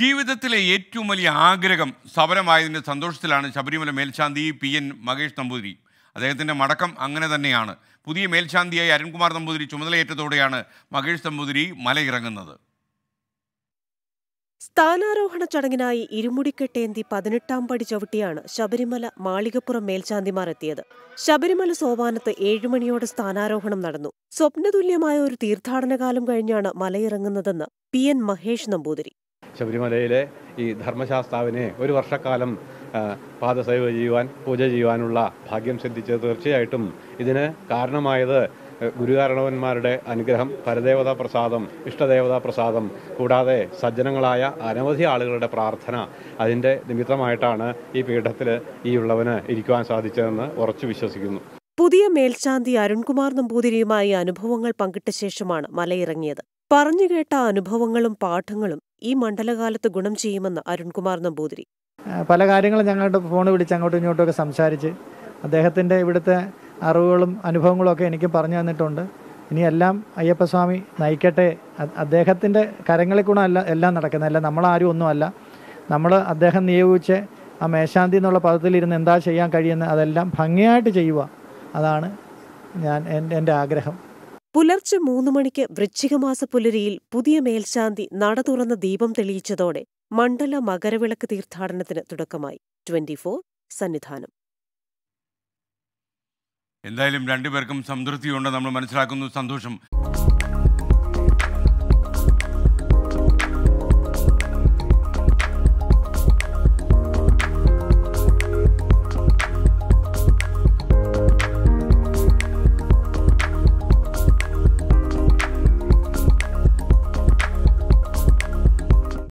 ജീവിതത്തിലെ ഏറ്റവും വലിയ ആഗ്രഹം സഫലമായതിൻ്റെ സന്തോഷത്തിലാണ് ശബരിമല മേൽശാന്തി പി എൻ മകേഷ് നമ്പൂതിരി അദ്ദേഹത്തിൻ്റെ മടക്കം അങ്ങനെ തന്നെയാണ് പുതിയ മേൽശാന്തിയായി അരുൺകുമാർ നമ്പൂതിരി ചുമതലയേറ്റതോടെയാണ് മകേഷ് നമ്പൂതിരി മലയിറങ്ങുന്നത് സ്ഥാനാരോഹണ ചടങ്ങിനായി ഇരുമുടിക്കെട്ടേന്തി പതിനെട്ടാം പടി ചവിട്ടിയാണ് ശബരിമല മാളികപ്പുറം മേൽശാന്തിമാർ എത്തിയത് ശബരിമല സോപാനത്ത് ഏഴുമണിയോടെ സ്ഥാനാരോഹണം നടന്നു സ്വപ്നതുല്യമായ ഒരു തീർത്ഥാടനകാലം കഴിഞ്ഞാണ് മലയിറങ്ങുന്നതെന്ന് പി എൻ മഹേഷ് നമ്പൂതിരി ശബരിമലയിലെ ഈ ധർമ്മശാസ്താവിനെ ഒരു വർഷക്കാലം പാദസേവ ചെയ്യുവാൻ പൂജ ചെയ്യുവാനുള്ള ഭാഗ്യം സിദ്ധിച്ചത് തീർച്ചയായിട്ടും ഇതിന് കാരണമായത് ഗുരുകാരണവന്മാരുടെ അനുഗ്രഹം പരദേവതാ പ്രസാദം ഇഷ്ടദേവതാ പ്രസാദം കൂടാതെ സജ്ജനങ്ങളായ അനവധി ആളുകളുടെ പ്രാർത്ഥന അതിൻ്റെ നിമിത്തമായിട്ടാണ് ഈ പീഠത്തിൽ ഈ ഉള്ളവന് ഇരിക്കുവാൻ സാധിച്ചതെന്ന് ഉറച്ചു വിശ്വസിക്കുന്നു പുതിയ മേൽശാന്തി അരുൺകുമാർ നമ്പൂതിരിയുമായി അനുഭവങ്ങൾ പങ്കിട്ട ശേഷമാണ് മലയിറങ്ങിയത് പറഞ്ഞു കേട്ട അനുഭവങ്ങളും പാഠങ്ങളും ഈ മണ്ഡലകാലത്ത് ഗുണം ചെയ്യുമെന്ന് അരുൺകുമാർ നമ്പൂതിരി പല കാര്യങ്ങളും ഞങ്ങളുടെ ഫോൺ വിളിച്ച് അങ്ങോട്ടും ഒക്കെ സംസാരിച്ച് അദ്ദേഹത്തിൻ്റെ ഇവിടുത്തെ അറിവുകളും അനുഭവങ്ങളും ഒക്കെ എനിക്ക് പറഞ്ഞു തന്നിട്ടുണ്ട് ഇനിയെല്ലാം അയ്യപ്പസ്വാമി നയിക്കട്ടെ അദ്ദേഹത്തിൻ്റെ കരങ്ങളിൽ അല്ല എല്ലാം നടക്കുന്നതല്ല നമ്മളാരും ഒന്നുമല്ല നമ്മൾ അദ്ദേഹം നിയോഗിച്ച് ആ മേശാന്തി എന്നുള്ള ഇരുന്ന് എന്താ ചെയ്യാൻ കഴിയുന്നത് അതെല്ലാം ഭംഗിയായിട്ട് ചെയ്യുക അതാണ് ഞാൻ എൻ്റെ ആഗ്രഹം പുലർച്ചെ മൂന്നു മണിക്ക് വൃശ്ചികമാസ പുലരിയിൽ പുതിയ മേൽശാന്തി നട തുറന്ന ദീപം തെളിയിച്ചതോടെ മണ്ഡല മകരവിളക്ക് തീർത്ഥാടനത്തിന് തുടക്കമായി ട്വന്റി ഫോർ സന്നിധാനം എന്തായാലും രണ്ടുപേർക്കും സംതൃപ്തിയുണ്ട് നമ്മൾ മനസ്സിലാക്കുന്നു സന്തോഷം